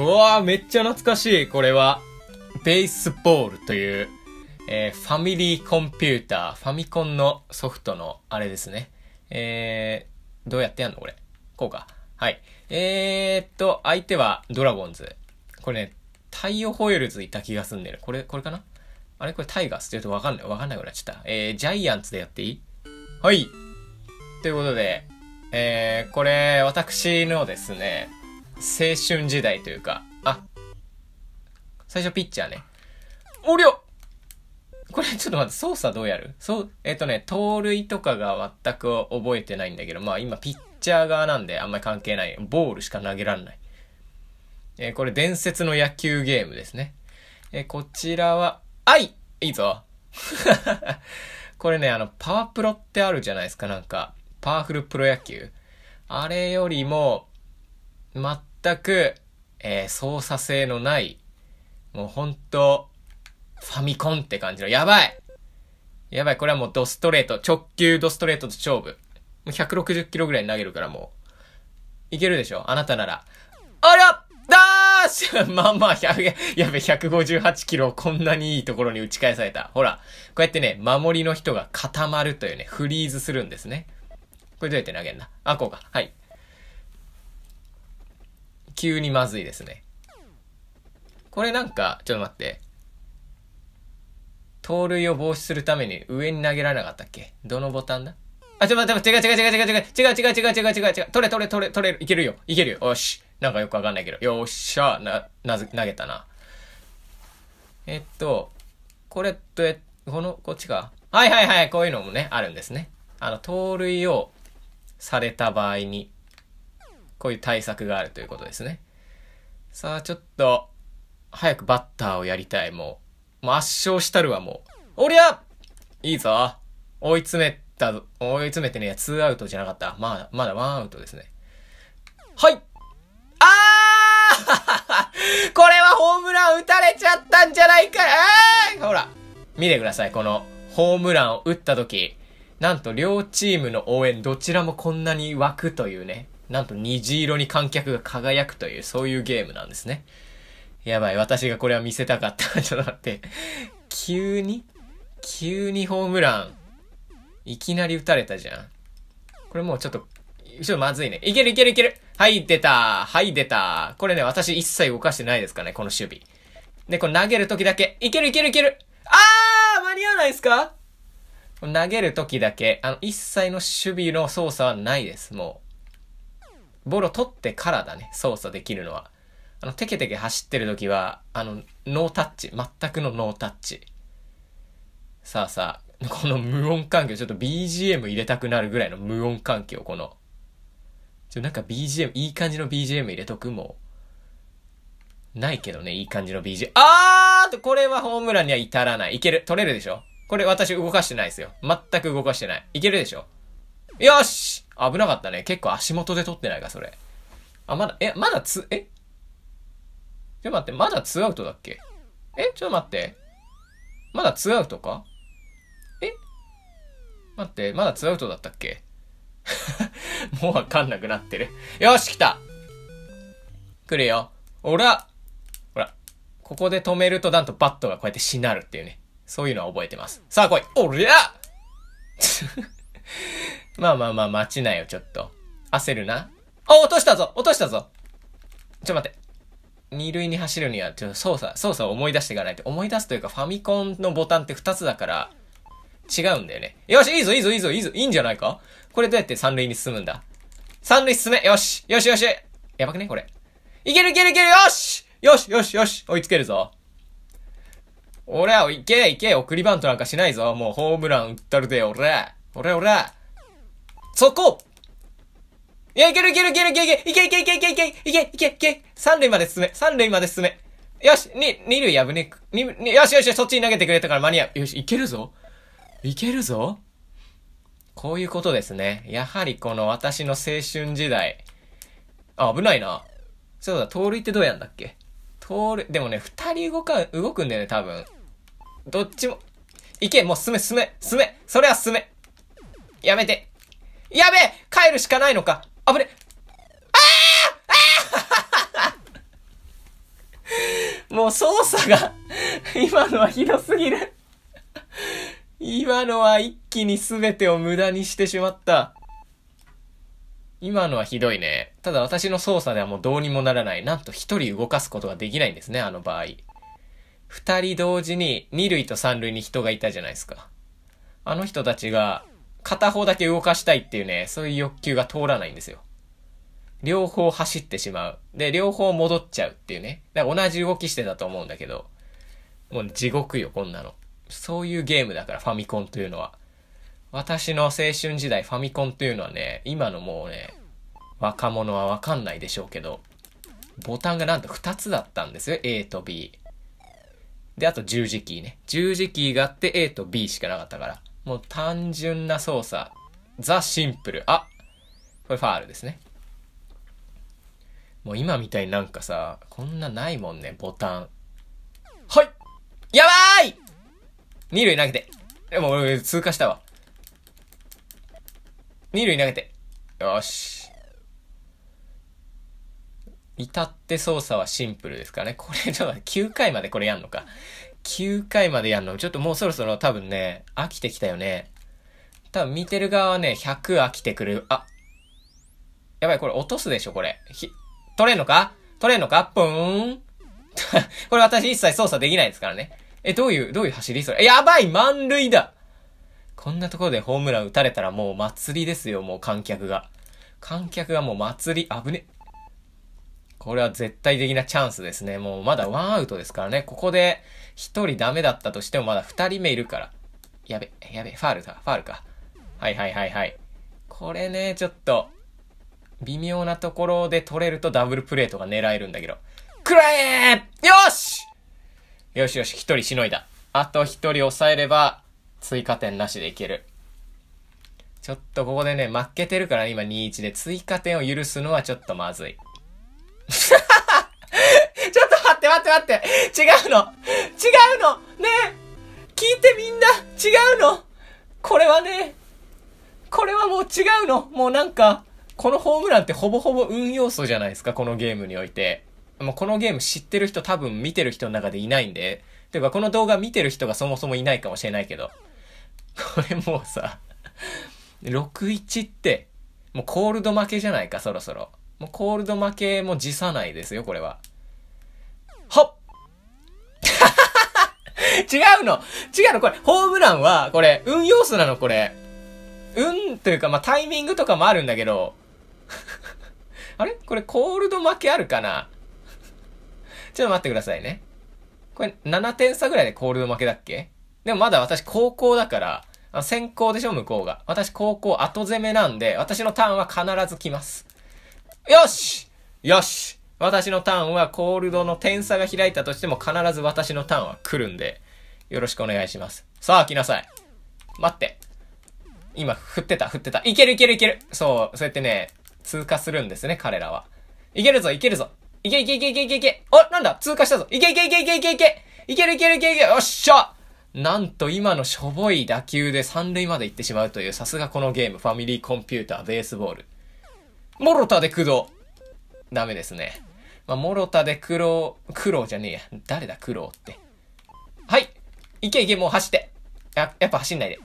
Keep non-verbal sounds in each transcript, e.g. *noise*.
うわー、めっちゃ懐かしい、これは。ベースボールという、えー、ファミリーコンピューター、ファミコンのソフトの、あれですね。えー、どうやってやんのこれ。こうか。はい。えー、っと、相手はドラゴンズ。これね、太陽ホイールズいた気がすんでる。これ、これかなあれこれタイガースって言うとわかんない、わかんないぐらいちょっと。えー、ジャイアンツでやっていいはい。ということで、えー、これ、私のですね、青春時代というか、あ、最初ピッチャーね。おりゃこれちょっと待って、操作どうやるそう、えっ、ー、とね、盗塁とかが全く覚えてないんだけど、まあ今ピッチャー側なんであんまり関係ない。ボールしか投げらんない。えー、これ伝説の野球ゲームですね。えー、こちらは、あいいいぞ *laughs* これね、あの、パワプロってあるじゃないですか、なんか。パワフルプロ野球。あれよりも、全全く、えー、操作性のない、もうほんと、ファミコンって感じの、やばいやばい、これはもうドストレート、直球ドストレートと勝負。もう160キロぐらい投げるからもう。いけるでしょあなたなら。あらダーシュ *laughs* まあまあ、やべ、やべ、158キロをこんなにいいところに打ち返された。ほら、こうやってね、守りの人が固まるというね、フリーズするんですね。これどうやって投げんだあ、こうか。はい。急にまずいですね。これなんか、ちょっと待って。盗塁を防止するために上に投げられなかったっけどのボタンだあ、ちょ、待って、違う違う違う違う違う違う違う違う違う違う違う違う。取れ取れ取れ取れる。いけるよ。いけるよ。よし。なんかよくわかんないけど。よっしゃ。な、なず、投げたな。えっと、これと、え、この、こっちか。はいはいはい。こういうのもね、あるんですね。あの、盗塁をされた場合に、こういう対策があるということですね。さあ、ちょっと、早くバッターをやりたい、もう。もう圧勝したるわ、もう。おりゃいいぞ追い詰めた、追い詰めてね、ツーアウトじゃなかった。まだ、まだワンアウトですね。はいあー *laughs* これはホームラン打たれちゃったんじゃないかい。ほら見てください、この、ホームランを打った時、なんと両チームの応援どちらもこんなに湧くというね。なんと虹色に観客が輝くという、そういうゲームなんですね。やばい、私がこれは見せたかった。ちょっと待って。*laughs* 急に急にホームラン。いきなり打たれたじゃん。これもうちょっと、ちょっとまずいね。いけるいけるいけるはい、出たはい出たこれね、私一切動かしてないですかね、この守備。で、これ投げる時だけ。いけるいけるいけるあー間に合わないですか投げる時だけ。あの、一切の守備の操作はないです、もう。ボロ取ってからだね、操作できるのは。あの、テケテケ走ってる時は、あの、ノータッチ、全くのノータッチ。さあさあ、この無音環境、ちょっと BGM 入れたくなるぐらいの無音環境、この。ちょ、なんか BGM、いい感じの BGM 入れとくもう。ないけどね、いい感じの BGM。あーと、これはホームランには至らない。いける。取れるでしょこれ私動かしてないですよ。全く動かしてない。いけるでしょよし危なかったね。結構足元で撮ってないか、それ。あ、まだ、え、まだつ、えちょっと待って、まだツーアウトだっけえちょっと待って。まだツーアウトかえ待って、まだツーアウトだったっけ *laughs* もうわかんなくなってる。よし、来た来るよ。おらほら。ここで止めると、なんとバットがこうやってしなるっていうね。そういうのは覚えてます。さあ来いおりゃ *laughs* まあまあまあ、待ちなよ、ちょっと。焦るな。あ、落としたぞ落としたぞちょ、待って。二塁に走るには、ちょっと操作、操作を思い出していかないと。思い出すというか、ファミコンのボタンって二つだから、違うんだよね。よし、いいぞ、いいぞ、いいぞ、いいぞ、いいんじゃないかこれどうやって三塁に進むんだ三塁進めよしよしよしやばくねこれ。いけるいけるいけるよしよしよしよし追いつけるぞ。俺は、いけいけ送りバントなんかしないぞ。もうホームラン打ったるで、俺俺俺そこいや、いけるいけるいけるいけるいけるいけるいけるいけるいけるいけるいける三塁まで進め三塁まで進めよしに、二塁危ねえ。に、よしよし、そっちに投げてくれたから間に合う。よし、いけるぞいけるぞこういうことですね。やはりこの私の青春時代。あ、危ないな。そうだ、盗塁ってどうやんだっけ盗塁、でもね、二人動か、動くんだよね、多分。どっちも。いけ、もう進め、進め、進め、それは進め。やめて。やべえ帰るしかないのか危ねああもう操作が今のはひどすぎる今のは一気に全てを無駄にしてしまった。今のはひどいね。ただ私の操作ではもうどうにもならない。なんと一人動かすことができないんですね、あの場合。二人同時に二塁と三塁に人がいたじゃないですか。あの人たちが片方だけ動かしたいっていうね、そういう欲求が通らないんですよ。両方走ってしまう。で、両方戻っちゃうっていうね。だから同じ動きしてたと思うんだけど、もう地獄よ、こんなの。そういうゲームだから、ファミコンというのは。私の青春時代、ファミコンというのはね、今のもうね、若者はわかんないでしょうけど、ボタンがなんと2つだったんですよ。A と B。で、あと十字キーね。十字キーがあって A と B しかなかったから。もう単純な操作。ザ・シンプル。あこれファールですね。もう今みたいになんかさ、こんなないもんね、ボタン。はいやばい二塁投げて。でも俺通過したわ。二塁投げて。よし。至って操作はシンプルですかね。これ、ちょ9回までこれやんのか。9回までやるの、ちょっともうそろそろ多分ね、飽きてきたよね。多分見てる側はね、100飽きてくる。あ、やばい、これ落とすでしょ、これ。ひ、取れんのか取れんのかぷーん。*laughs* これ私一切操作できないですからね。え、どういう、どういう走りそれ。やばい満塁だこんなところでホームラン打たれたらもう祭りですよ、もう観客が。観客がもう祭り、危ね。これは絶対的なチャンスですね。もうまだワンアウトですからね。ここで一人ダメだったとしてもまだ二人目いるから。やべ、やべ、ファールだ、ファールか。はいはいはいはい。これね、ちょっと、微妙なところで取れるとダブルプレートが狙えるんだけど。くらえよしよしよし、一人しのいだ。あと一人抑えれば、追加点なしでいける。ちょっとここでね、負けてるから今2-1で追加点を許すのはちょっとまずい。*laughs* ちょっと待って待って待って。違うの。違うの。ね聞いてみんな。違うの。これはね、これはもう違うの。もうなんか、このホームランってほぼほぼ運要素じゃないですか、このゲームにおいて。もうこのゲーム知ってる人多分見てる人の中でいないんで。というかこの動画見てる人がそもそもいないかもしれないけど。これもうさ、61って、もうコールド負けじゃないか、そろそろ。もうコールド負けも辞さないですよ、これは。ほっ *laughs* 違うの違うのこれ、ホームランは、これ、運要素なの、これ。運というか、まあ、タイミングとかもあるんだけど、*laughs* あれこれ、コールド負けあるかなちょっと待ってくださいね。これ、7点差ぐらいでコールド負けだっけでもまだ私、高校だから、先行でしょ、向こうが。私、高校後攻めなんで、私のターンは必ず来ます。よしよし私のターンはコールドの点差が開いたとしても必ず私のターンは来るんで、よろしくお願いします。さあ、来なさい。待って。今、振ってた、振ってた。いけるいけるいけるそう、そうやってね、通過するんですね、彼らは。いけるぞ、いけるぞ。いけいけいけいけいけいけ。お、なんだ通過したぞ。いけいけいけいけいけいけ。いけるいけるいけいけ。よっしゃなんと今のしょぼい打球で三塁まで行ってしまうという、さすがこのゲーム、ファミリーコンピューター、ベースボール。モロタで駆動ダメですね。まあ、モロタで苦労、苦労じゃねえや。誰だ苦労って。はい。いけいけ、もう走って。あ、やっぱ走んないで。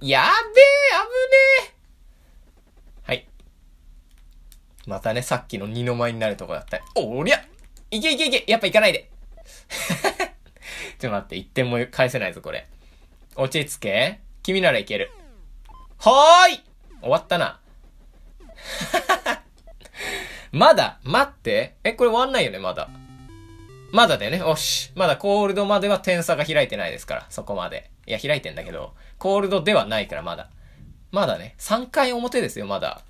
やべえ、危ねえ。はい。またね、さっきの二の舞になるとこだったおりゃいけいけいけやっぱ行かないで *laughs* ちょっと待って、一点も返せないぞ、これ。落ち着け。君ならいける。はーい終わったな。*laughs* まだ、待って。え、これ終わんないよね、まだ。まだでね、おし。まだコールドまでは点差が開いてないですから、そこまで。いや、開いてんだけど、コールドではないから、まだ。まだね、3回表ですよ、まだ。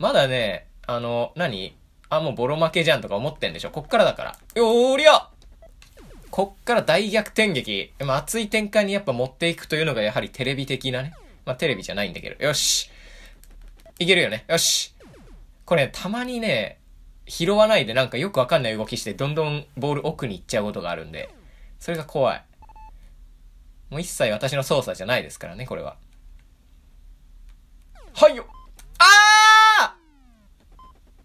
まだね、あの、何あ、もうボロ負けじゃんとか思ってんでしょ。こっからだから。よーりゃこっから大逆転劇。まあ、熱い展開にやっぱ持っていくというのがやはりテレビ的なね。まあ、テレビじゃないんだけど。よし。いけるよね。よし。これ、ね、たまにね、拾わないでなんかよくわかんない動きしてどんどんボール奥に行っちゃうことがあるんで、それが怖い。もう一切私の操作じゃないですからね、これは。はいよあ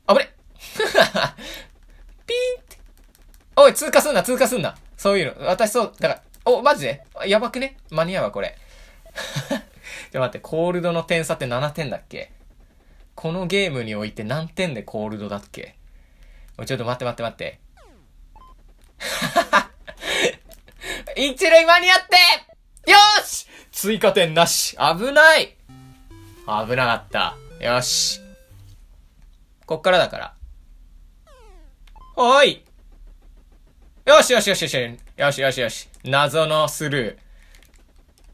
あぶれピンって。おい、通過すんな、通過すんな。そういうの。私そう、だから、お、マジでやばくね間に合うわ、これ。*laughs* ちょ、待って、コールドの点差って7点だっけこのゲームにおいて何点でコールドだっけもうちょっと待って待って待って。*laughs* 一塁間に合ってよし追加点なし危ない危なかった。よし。こっからだから。おいよしよしよしよしよしよしよし。謎のスル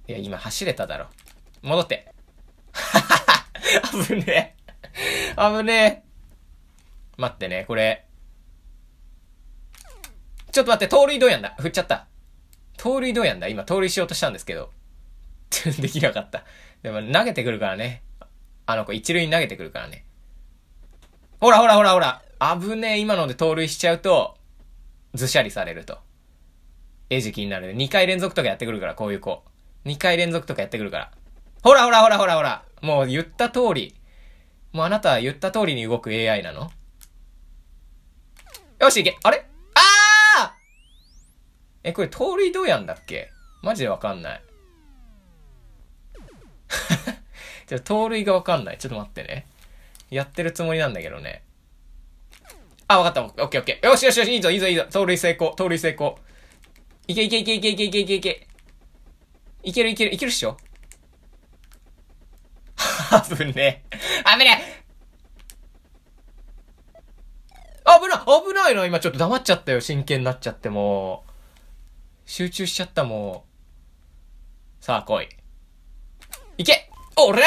ー。いや、今走れただろ。戻って。ははは。危ねえ。危ねえ。待ってね、これ、ちょっと待って、盗塁どうやんだ振っちゃった。盗塁どうやんだ今、盗塁しようとしたんですけど。*laughs* できなかった。でも、投げてくるからね。あの子、一塁に投げてくるからね。ほらほらほらほら危ねえ、今ので盗塁しちゃうと、ずしゃりされると。餌食になる2回連続とかやってくるから、こういう子。2回連続とかやってくるから。ほらほらほらほらほらもう言った通り。もうあなたは言った通りに動く AI なのよし、いけあれえ、これ盗塁どうやんだっけマジでわかんない。ちょ、盗塁がわかんない。ちょっと待ってね。やってるつもりなんだけどね。あ、わかった。オッケーオッケー。よしよしよし、いいぞいいぞいいぞ。盗塁成功、盗塁成功。いけいけいけいけいけいけいけいけ。いけるいける、いけるっしょあぶ *laughs* ねえ。あぶねえ危ない危ないな今ちょっと黙っちゃったよ真剣になっちゃっても集中しちゃったもう。さあ来い。いけおら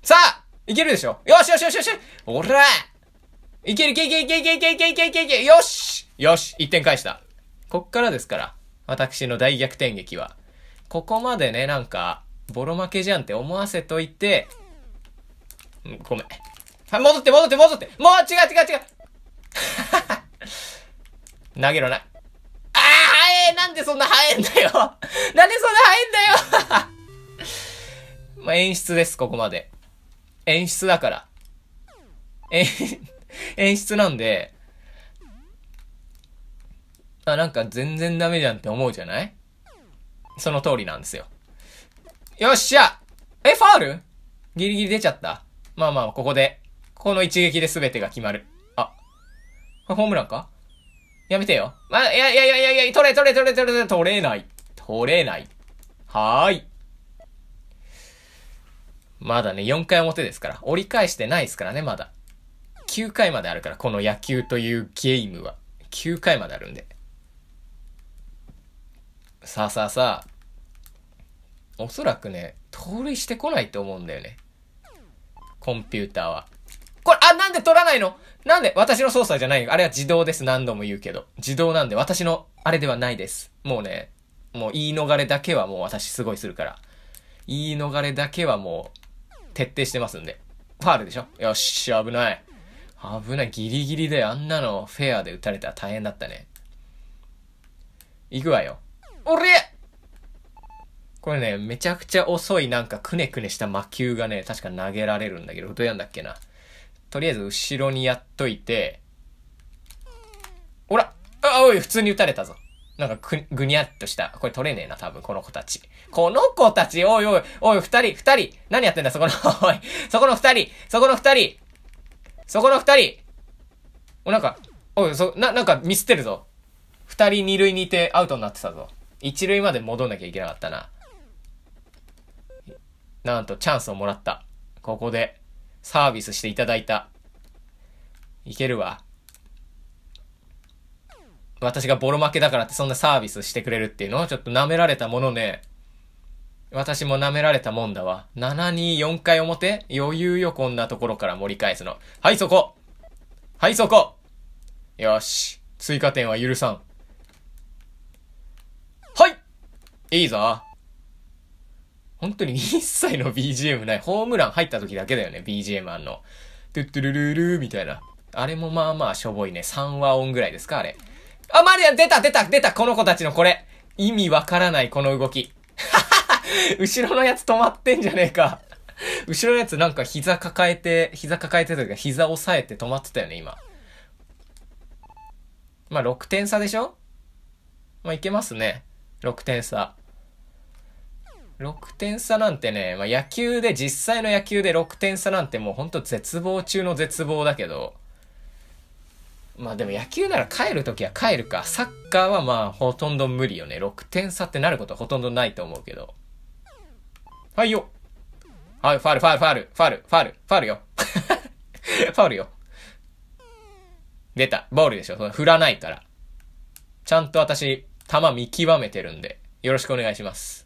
さあいけるでしょよしよしよしよしおらいけるいけいけいけいけいけいけいけいけいけよしよし !1 点返した。こっからですから。私の大逆転劇は。ここまでね、なんか、ボロ負けじゃんって思わせといて、ん、ごめん。はい、戻って戻って戻ってもう違う違う違う *laughs* 投げろな。でそんな生えんだよ *laughs* なんでそんな生えんだよ *laughs* ま演出です、ここまで。演出だから。演、*laughs* 演出なんで、あ、なんか全然ダメじゃんって思うじゃないその通りなんですよ。よっしゃえ、ファールギリギリ出ちゃったまあまあ、ここで、この一撃で全てが決まる。あ、これホームランかやめてよ。まあ、いやいやいやいやいや、取れ取れ取れ取れ取れない。取れない。はーい。まだね、4回表ですから。折り返してないですからね、まだ。9回まであるから、この野球というゲームは。9回まであるんで。さあさあさあ。おそらくね、盗塁してこないと思うんだよね。コンピューターは。これ、あ、なんで取らないのなんで、私の操作じゃない。あれは自動です。何度も言うけど。自動なんで、私の、あれではないです。もうね、もう言い逃れだけはもう私すごいするから。言い逃れだけはもう、徹底してますんで。ファールでしょよし、危ない。危ない。ギリギリであんなのフェアで撃たれたら大変だったね。行くわよ。俺これね、めちゃくちゃ遅いなんかくねくねした魔球がね、確か投げられるんだけど、どうやんだっけな。とりあえず後ろにやっといて、ほらあ、おい、普通に撃たれたぞ。なんかく、ぐにゃっとした。これ取れねえな、多分、この子たち。この子たち、おいおい、おい、二人、二人、何やってんだ、そこの、*laughs* おい、そこの二人、そこの二人、そこの二人。お、なんか、おい、そ、な、なんかミスってるぞ。二人二塁にいてアウトになってたぞ。一塁まで戻んなきゃいけなかったな。なんと、チャンスをもらった。ここで、サービスしていただいた。いけるわ。私がボロ負けだからってそんなサービスしてくれるっていうのちょっと舐められたものね。私も舐められたもんだわ。724回表余裕よ、こんなところから盛り返すの。はい、そこはい、そこよし。追加点は許さん。はいいいぞ。本当に一切の BGM ない。ホームラン入った時だけだよね、BGM あんの。トゥットゥルルルーみたいな。あれもまあまあしょぼいね。3話音ぐらいですか、あれ。あ、マリア出た出た出たこの子たちのこれ意味わからない、この動き。*laughs* 後ろのやつ止まってんじゃねえか。後ろのやつなんか膝抱えて、膝抱えてた時膝押さえて止まってたよね、今。まあ、6点差でしょまあ、いけますね。6点差。6点差なんてね、まあ、野球で、実際の野球で6点差なんてもうほんと絶望中の絶望だけど、まあでも野球なら帰るときは帰るか。サッカーはまあほとんど無理よね。6点差ってなることはほとんどないと思うけど。はいよはい、ファール、ファール、ファール、ファール、ファール、ファールよ。*laughs* ファールよ。出た。ボールでしょ。振らないから。ちゃんと私、球見極めてるんで、よろしくお願いします。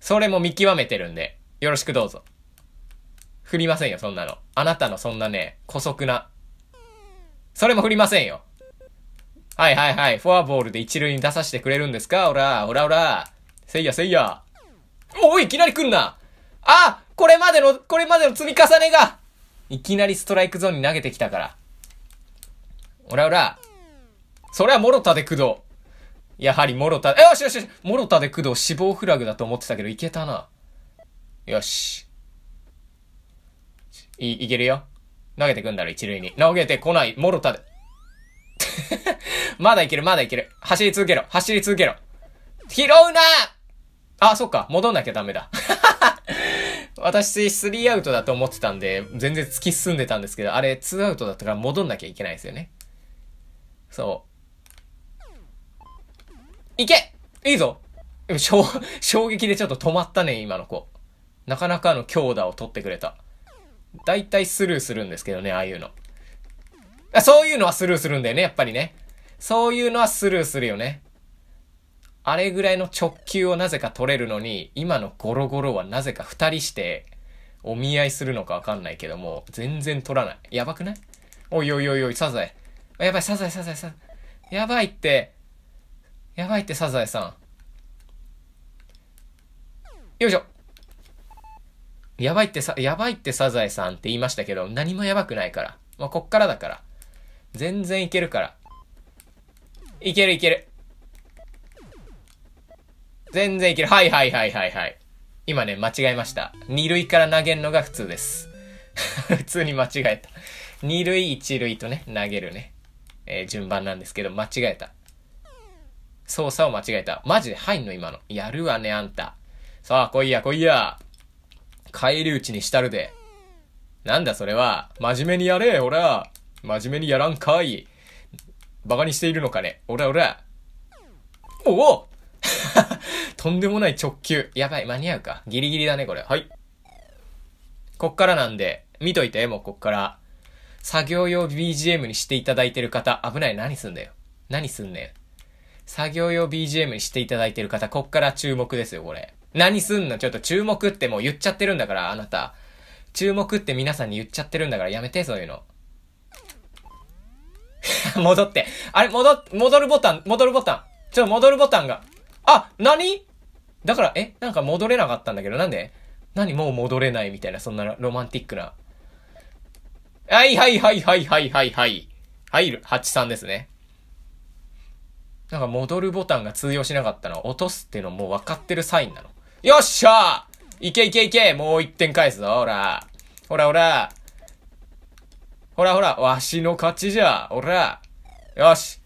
それも見極めてるんで、よろしくどうぞ。振りませんよ、そんなの。あなたのそんなね、古速な。それも振りませんよ。はいはいはい、フォアボールで一塁に出させてくれるんですかおら、おらおら。せいやせいや。おい、いきなり来んなあこれまでの、これまでの積み重ねがいきなりストライクゾーンに投げてきたから。おらおら。それはもろたで駆動。やはり諸田、よしよしよし諸田で工藤死亡フラグだと思ってたけど、いけたな。よし。い、いけるよ。投げてくんだろ、一塁に。投げてこない、諸田で。*laughs* まだいける、まだいける。走り続けろ、走り続けろ。拾うなあ、そっか、戻んなきゃダメだ。*laughs* 私、スリーアウトだと思ってたんで、全然突き進んでたんですけど、あれ、ツーアウトだったから戻んなきゃいけないですよね。そう。いけいいぞ衝 *laughs* 衝撃でちょっと止まったね、今の子。なかなかの強打を取ってくれた。だいたいスルーするんですけどね、ああいうの。あそういうのはスルーするんだよね、やっぱりね。そういうのはスルーするよね。あれぐらいの直球をなぜか取れるのに、今のゴロゴロはなぜか二人して、お見合いするのかわかんないけども、全然取らない。やばくないおいおいおいおい、サザエ。やばい、サザエ、サザエ、サザエ。やばいって、やばいってサザエさん。よいしょ。やばいってさ、やばいってサザエさんって言いましたけど、何もやばくないから。まあ、こっからだから。全然いけるから。いけるいける。全然いける。はいはいはいはいはい。今ね、間違えました。二塁から投げるのが普通です。*laughs* 普通に間違えた。二塁、一塁とね、投げるね、えー、順番なんですけど、間違えた。操作を間違えた。マジで入んの今の。やるわね、あんた。さあ、来いや、来いや。帰り討ちにしたるで。なんだそれは。真面目にやれ、ほら。真面目にやらんかい。バカにしているのかね。おらおら。おお *laughs* とんでもない直球。やばい、間に合うか。ギリギリだね、これ。はい。こっからなんで、見といて、もうこっから。作業用 BGM にしていただいてる方、危ない、何すんだよ。何すんねん。作業用 BGM にしていただいてる方、こっから注目ですよ、これ。何すんのちょっと注目ってもう言っちゃってるんだから、あなた。注目って皆さんに言っちゃってるんだからやめて、そういうの。*laughs* 戻って。あれ、戻、戻るボタン、戻るボタン。ちょ、戻るボタンが。あ、何だから、えなんか戻れなかったんだけど、なんで何もう戻れないみたいな、そんなロマンティックな。はいはいはいはいはいはいはい。入る、83ですね。なんか戻るボタンが通用しなかったの落とすっていうのもう分かってるサインなの。よっしゃーいけいけいけもう一点返すぞ、ほら。ほらほら。ほらほら、わしの勝ちじゃ、ほら。よし。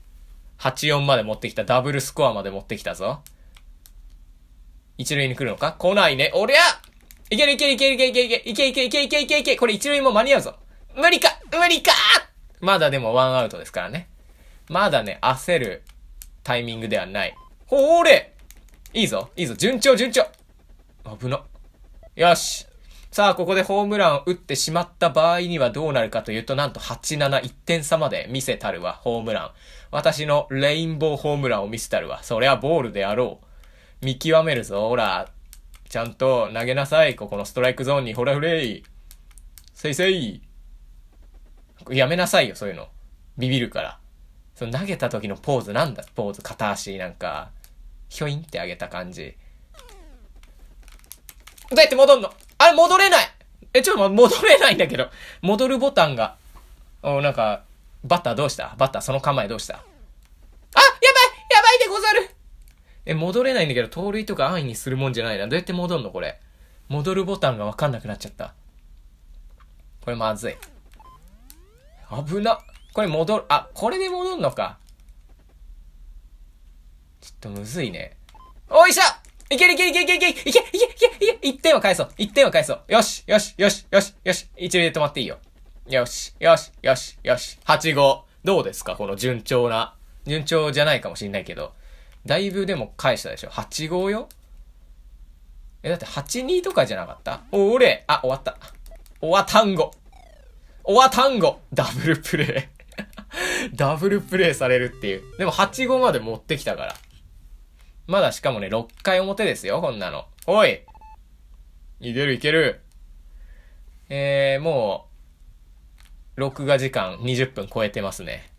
84まで持ってきた。ダブルスコアまで持ってきたぞ。一塁に来るのか来ないね。おりゃいけるいけるいけるいけるいけるいけるいけるいけるいけるいけるいけるこれ一塁も間に合うぞ。無理か無理かまだでもワンアウトですからね。まだね、焦るタイミングではない。ほーれいいぞ、いいぞ、順調、順調危な。よし。さあ、ここでホームランを打ってしまった場合にはどうなるかというと、なんと8、7、1点差まで見せたるわ、ホームラン。私のレインボーホームランを見せたるわ。そりゃボールであろう。見極めるぞ、ほら。ちゃんと投げなさい、ここのストライクゾーンに、ほら、フレイ。せいせい。やめなさいよ、そういうの。ビビるから。その投げた時のポーズなんだポーズ片足なんか、ひょいんって上げた感じ。どうやって戻んのあれ戻れないえ、ちょっと戻れないんだけど。戻るボタンが。おなんか、バッターどうしたバッターその構えどうしたあやばいやばいでござるえ、戻れないんだけど、盗塁とか安易にするもんじゃないな。どうやって戻んのこれ。戻るボタンがわかんなくなっちゃった。これまずい。危なっ。これ戻る、あ、これで戻るのか。ちょっとむずいね。おいしょいけるいけるいけるいけるいけるいけいけいけ一点は返そう一点は返そうよしよしよしよしよし一塁で止まっていいよ。よしよしよしよし8号。どうですかこの順調な。順調じゃないかもしんないけど。だいぶでも返したでしょ ?8 号よえ、だって82とかじゃなかったお、俺あ、終わった。おわ単語。おわ単語ダブルプレイ *laughs* ダブルプレイされるっていう。でも8号まで持ってきたから。まだしかもね、6回表ですよ、こんなの。おいいけるいける。えー、もう、録画時間20分超えてますね。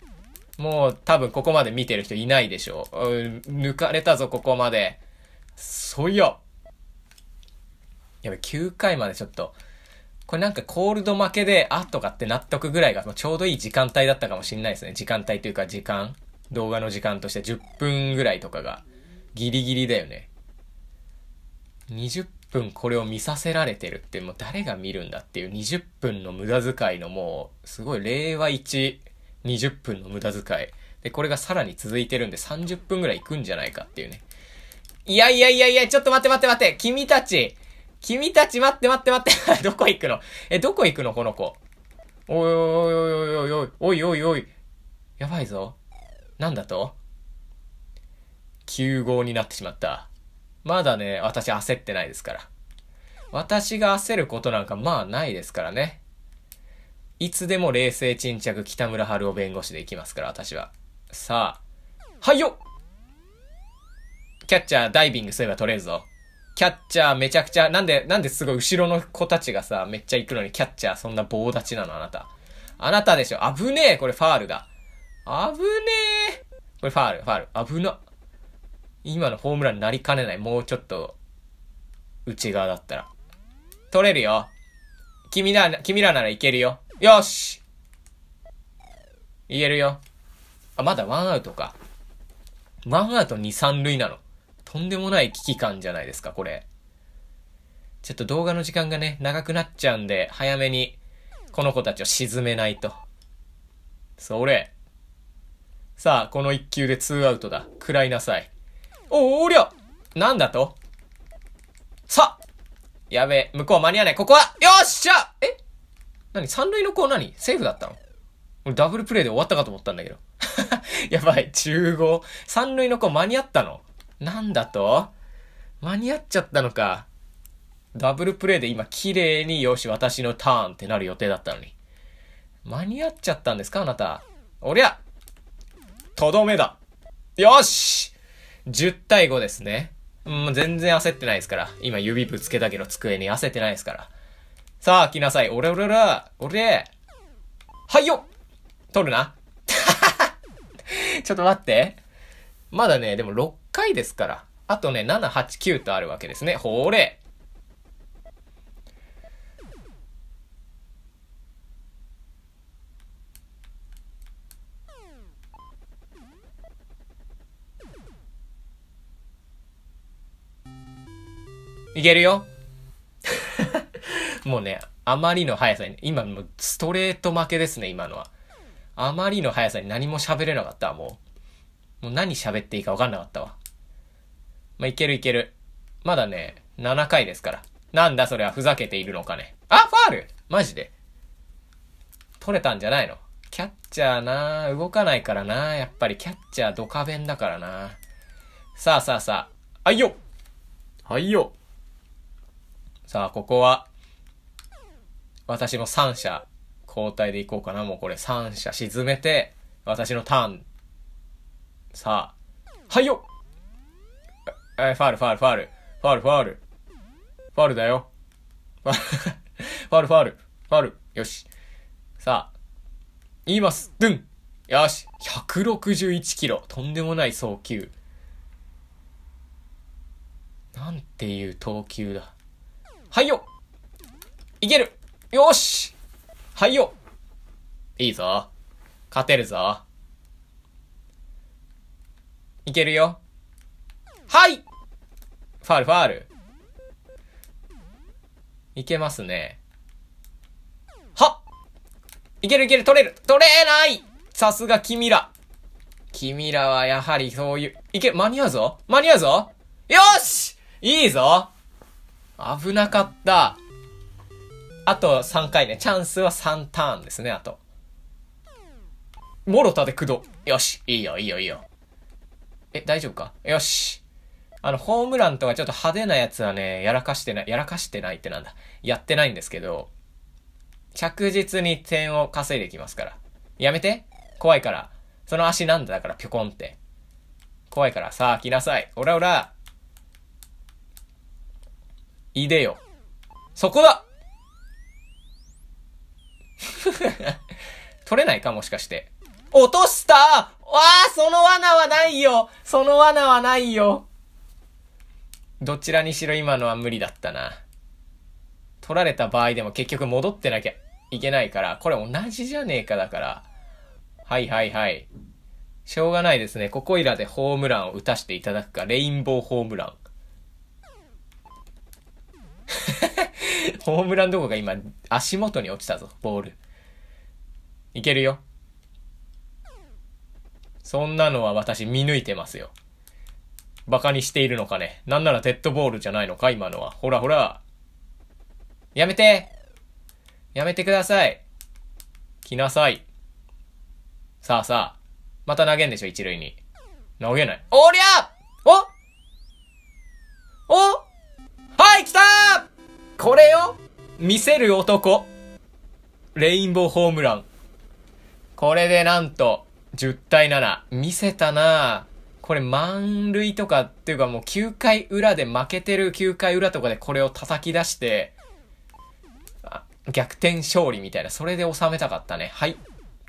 もう多分ここまで見てる人いないでしょう。抜かれたぞ、ここまで。そいや。やべ、9回までちょっと、これなんかコールド負けで、あとかって納得ぐらいが、ちょうどいい時間帯だったかもしれないですね。時間帯というか時間、動画の時間として10分ぐらいとかが、ギリギリだよね。20分これを見させられてるって、もう誰が見るんだっていう20分の無駄遣いのもう、すごい令和1、20分の無駄遣い。で、これがさらに続いてるんで30分ぐらいいくんじゃないかっていうね。いやいやいやいや、ちょっと待って待って待って、君たち、君たち待って待って待って *laughs* どこ行くのえ、どこ行くのこの子。おいおいおいおいおいおいおいおい。やばいぞ。なんだと ?9 号になってしまった。まだね、私焦ってないですから。私が焦ることなんかまあないですからね。いつでも冷静沈着北村春夫弁護士で行きますから、私は。さあ。はいよキャッチャーダイビングすれば取れるぞ。キャッチャーめちゃくちゃ、なんで、なんですごい後ろの子たちがさ、めっちゃ行くのにキャッチャーそんな棒立ちなのあなた。あなたでしょ。危ねえ。これファールだ。危ねえ。これファール、ファール。危な。今のホームランになりかねない。もうちょっと、内側だったら。取れるよ。君ら、君らならいけるよ。よし言えるよ。あ、まだワンアウトか。ワンアウト二三塁なの。とんでもない危機感じゃないですか、これ。ちょっと動画の時間がね、長くなっちゃうんで、早めに、この子たちを沈めないと。それ。さあ、この一球でツーアウトだ。喰らいなさい。おおりゃなんだとさやべえ、向こう間に合わない。ここは、よっしゃえ何三塁の子何セーフだったの俺ダブルプレイで終わったかと思ったんだけど。*laughs* やばい、中5。三塁の子間に合ったのなんだと間に合っちゃったのか。ダブルプレイで今綺麗によし私のターンってなる予定だったのに。間に合っちゃったんですかあなた。おりゃとどめだよし !10 対5ですね。うん、全然焦ってないですから。今指ぶつけたけど机に焦ってないですから。さあ、来なさい。俺俺ら、俺。はいよ取るな。*laughs* ちょっと待って。まだね、でも6回ですから。あとね、7、8、9とあるわけですね。ほれ。いけるよ *laughs* もうね、あまりの速さに、今もうストレート負けですね、今のは。あまりの速さに何も喋れなかったもう。もう何喋っていいか分かんなかったわ。まあ、いけるいける。まだね、7回ですから。なんだそれはふざけているのかね。あ、ファールマジで。取れたんじゃないのキャッチャーな動かないからなやっぱりキャッチャードカベンだからなさあさあさあ。はいよはいよさあ、ここは、私も3者交代でいこうかな。もうこれ3者沈めて、私のターン。さあ、はいよえー、ファール、ファール、ファール。ファール、ファール。ファールだよ。ファール、ファール、ファール。よし。さあ、言います。ドゥンよし。161キロ。とんでもない送球。なんていう投球だ。はいよいけるよしはいよいいぞ。勝てるぞ。いけるよ。はいファールファール。いけますね。はいけるいける取れる取れないさすが君ら君らはやはりそういう、いけ、間に合うぞ間に合うぞよしいいぞ危なかった。あと3回ね。チャンスは3ターンですね、あと。モロタで駆動。よし、いいよ、いいよ、いいよ。え、大丈夫かよし。あの、ホームランとかちょっと派手なやつはね、やらかしてない、やらかしてないってなんだ。やってないんですけど、着実に点を稼いできますから。やめて怖いから。その足なんだだから、ぴょこんって。怖いから、さあ来なさい。おらおらいでよ。そこだ *laughs* 取れないかもしかして。落としたわあその罠はないよその罠はないよどちらにしろ今のは無理だったな。取られた場合でも結局戻ってなきゃいけないから、これ同じじゃねえかだから。はいはいはい。しょうがないですね。ここいらでホームランを打たせていただくか、レインボーホームラン。ホームランどこか今、足元に落ちたぞ、ボール。いけるよ。そんなのは私見抜いてますよ。バカにしているのかね。なんならデッドボールじゃないのか、今のは。ほらほら。やめてやめてください来なさい。さあさあ。また投げんでしょ、一塁に。投げない。おりゃおおはい来たーこれよ見せる男レインボーホームラン。これでなんと、10対7。見せたなぁ。これ満塁とかっていうかもう9回裏で負けてる9回裏とかでこれを叩き出して、逆転勝利みたいな、それで収めたかったね。はい。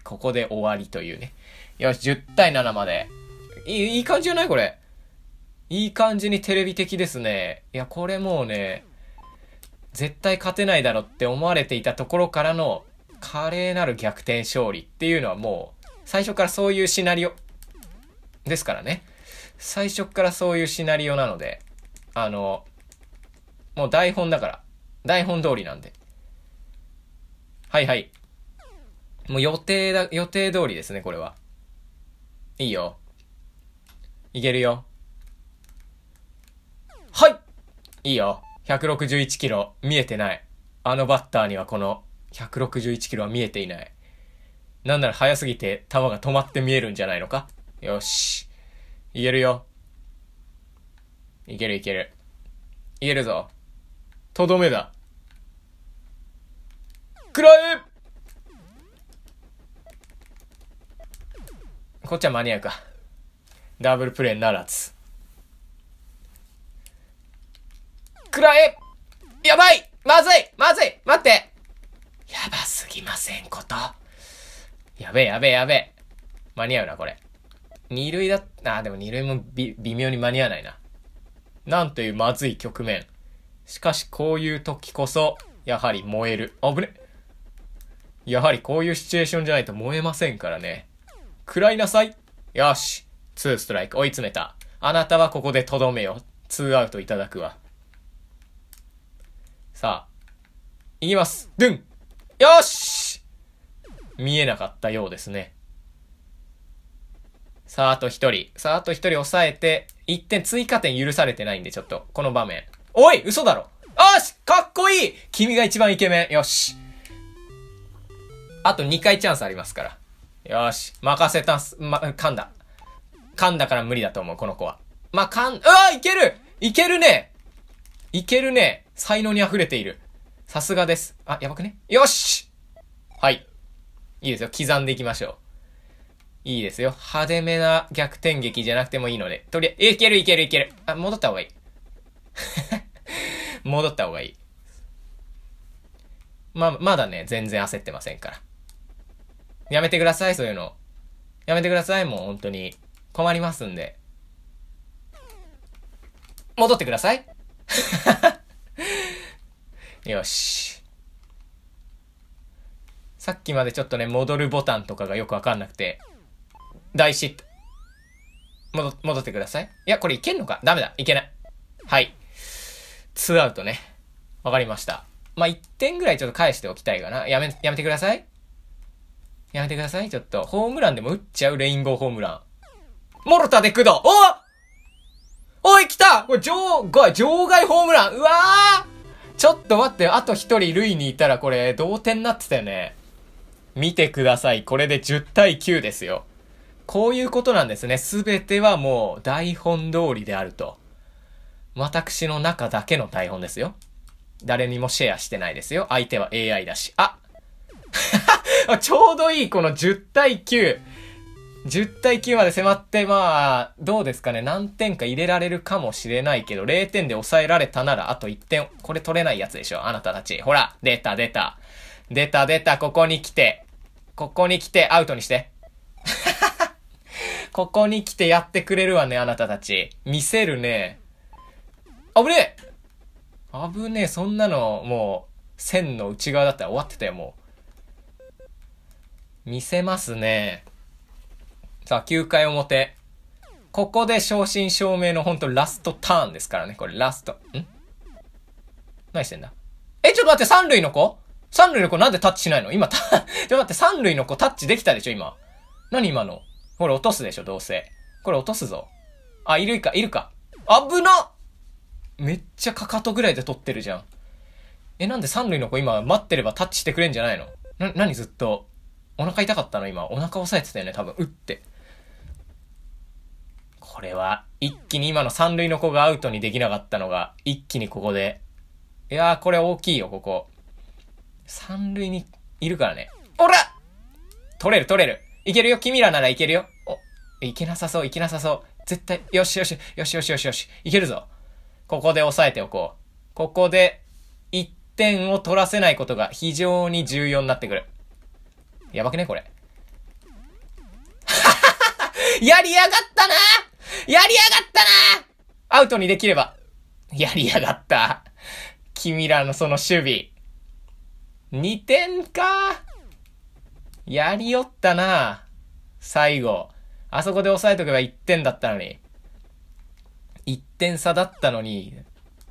ここで終わりというね。よし、10対7まで。いい感じじゃないこれ。いい感じにテレビ的ですね。いや、これもうね、絶対勝てないだろって思われていたところからの華麗なる逆転勝利っていうのはもう、最初からそういうシナリオ、ですからね、最初からそういうシナリオなので、あの、もう台本だから、台本通りなんで。はいはい。もう予定だ、予定通りですね、これは。いいよ。いけるよ。はいいいよ。161キロ、見えてない。あのバッターにはこの161キロは見えていない。なんなら速すぎて球が止まって見えるんじゃないのかよし。いけるよ。いけるいける。いけるぞ。とどめだ。暗いこっちは間に合うか。ダブルプレイならず。暗いやばいまずいまずい待ってやばすぎませんこと。やべえやべえやべえ。間に合うな、これ。二塁だ、あ、でも二塁もび微妙に間に合わないな。なんというまずい局面。しかしこういう時こそ、やはり燃える。あぶねやはりこういうシチュエーションじゃないと燃えませんからね。食らいなさいよしツーストライク追い詰めた。あなたはここでとどめよ。ツーアウトいただくわ。さあ、いきますドゥンよし見えなかったようですね。さあ、あと一人。さあ、あと一人抑えて、一点追加点許されてないんで、ちょっと、この場面。おい嘘だろよしかっこいい君が一番イケメン。よし。あと2回チャンスありますから。よし。任せたす、ま、噛んだ。噛んだから無理だと思う、この子は。ま噛ん、うわいけるいけるねいけるね才能に溢れている。さすがです。あ、やばくねよしはい。いいですよ。刻んでいきましょう。いいですよ。派手めな逆転劇じゃなくてもいいので。とりあえず、いけるいけるいける。あ、戻った方がいい。*laughs* 戻った方がいい。ま、まだね、全然焦ってませんから。やめてください、そういうの。やめてください、もう本当に。困りますんで。戻ってください。*laughs* よし。さっきまでちょっとね、戻るボタンとかがよくわかんなくて、大失戻、戻ってください。いや、これいけんのかダメだ。いけない。はい。ツーアウトね。わかりました。まあ、1点ぐらいちょっと返しておきたいかな。やめ、やめてください。やめてください、ちょっと。ホームランでも打っちゃうレインゴーホームラン。モルタでく藤おおい、来たこれ場外、場外ホームランうわーちょっと待って、あと一人塁にいたらこれ、同点になってたよね。見てください。これで10対9ですよ。こういうことなんですね。すべてはもう台本通りであると。私の中だけの台本ですよ。誰にもシェアしてないですよ。相手は AI だし。あ *laughs* ちょうどいい、この10対9。10対9まで迫って、まあ、どうですかね。何点か入れられるかもしれないけど、0点で抑えられたなら、あと1点。これ取れないやつでしょ。あなたたち。ほら、出た出た。出た出た、ここに来て。ここに来て、アウトにして。ここに来てやってくれるわね、あなたたち。見せるね。危ねえ危ねえ、そんなの、もう、線の内側だったら終わってたよ、もう。見せますね。さあ、9回表。ここで正真正銘のほんとラストターンですからね、これラスト。ん何してんだえ、ちょっと待って、三塁の子三塁の子なんでタッチしないの今、た、*laughs* ちょっと待って、三塁の子タッチできたでしょ、今。何今のこれ落とすでしょ、どうせ。これ落とすぞ。あ、いるか、いるか。危なめっちゃかかとぐらいで取ってるじゃん。え、なんで三塁の子今待ってればタッチしてくれんじゃないのな、なにずっと。お腹痛かったの今。お腹押さえてたよね、多分。うって。これは、一気に今の三塁の子がアウトにできなかったのが、一気にここで。いやー、これ大きいよ、ここ。三塁にいるからね。おら取れる、取れる。いけるよ君らならいけるよお、いけなさそう、いけなさそう。絶対、よしよし、よしよしよしよし、いけるぞ。ここで抑えておこう。ここで、1点を取らせないことが非常に重要になってくる。やばくねこれ。*laughs* やりやがったなやりやがったなアウトにできれば。やりやがった。君らのその守備。2点かやりよったな最後。あそこで抑えとけば1点だったのに。1点差だったのに、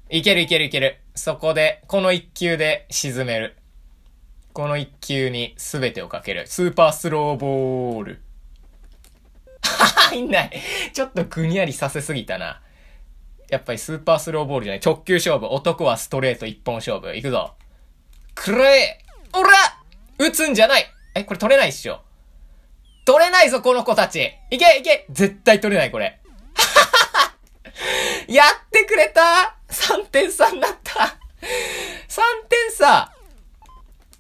いけるいけるいける。そこで、この1球で沈める。この1球に全てをかける。スーパースローボール。入んない。ちょっとぐにゃりさせすぎたな。やっぱりスーパースローボールじゃない。直球勝負。男はストレート一本勝負。いくぞ。くれおら打つんじゃないえ、これ取れないっしょ。取れないぞ、この子たち。いけいけ絶対取れない、これ。*laughs* やってくれた !3 点差になった !3 点差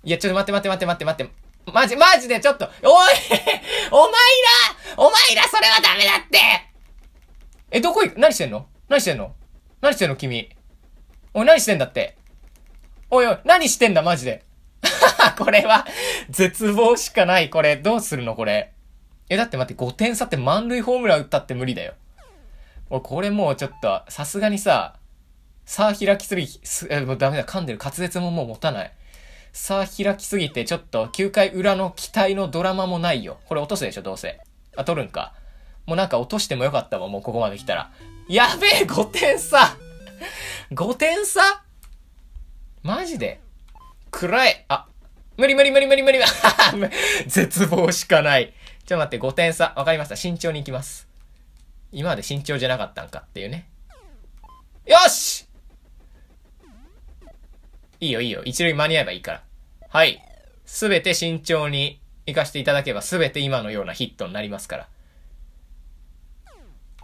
いや、ちょっと待って待って待って待って待って。マジ、マジでちょっと、おい *laughs* お前らお前らそれはダメだってえ、どこ行く何してんの何してんの何してんの君。おい、何してんだって。おいおい、何してんだマジで。*laughs* これは、絶望しかない。これ、どうするのこれ。え、だって待って、5点差って満塁ホームラン打ったって無理だよ。俺、これもうちょっと、さすがにさ、さあ開きすぎ、す、え、もうダメだ、噛んでる。滑舌ももう持たない。さあ開きすぎて、ちょっと、9回裏の期待のドラマもないよ。これ落とすでしょ、どうせ。あ、取るんか。もうなんか落としてもよかったわ、もうここまで来たら。やべえ、5点差 !5 点差マジで暗いあ、無理無理無理無理無理 *laughs* 絶望しかない。ちょっと待って、5点差。わかりました。慎重に行きます。今まで慎重じゃなかったんかっていうね。よしいいよいいよ。一塁間に合えばいいから。はい。すべて慎重に行かせていただけばすべて今のようなヒットになりますから。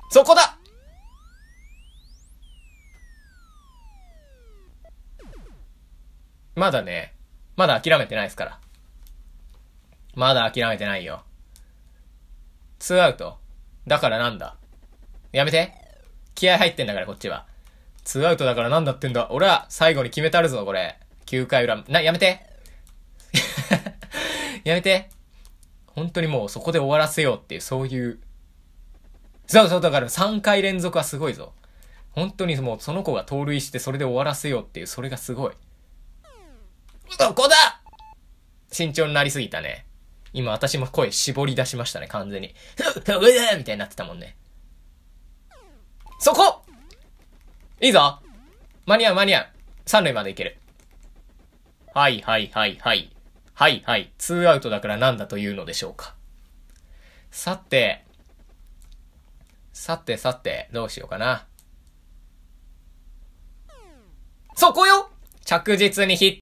そこだまだね、まだ諦めてないですから。まだ諦めてないよ。ツーアウト。だからなんだ。やめて。気合入ってんだから、こっちは。ツーアウトだからなんだってんだ。俺は最後に決めたるぞ、これ。9回裏。な、やめて。*laughs* やめて。本当にもうそこで終わらせようっていう、そういう。そうそう、だから3回連続はすごいぞ。本当にもうその子が盗塁してそれで終わらせようっていう、それがすごい。どこだ慎重になりすぎたね。今私も声絞り出しましたね、完全に。ふ、ふ、うえみたいになってたもんね。そこいいぞ間に合う間に合う。三塁までいける。はいはいはいはい。はいはい。ツーアウトだから何だというのでしょうか。さて、さてさて、どうしようかな。そこよ着実にヒッ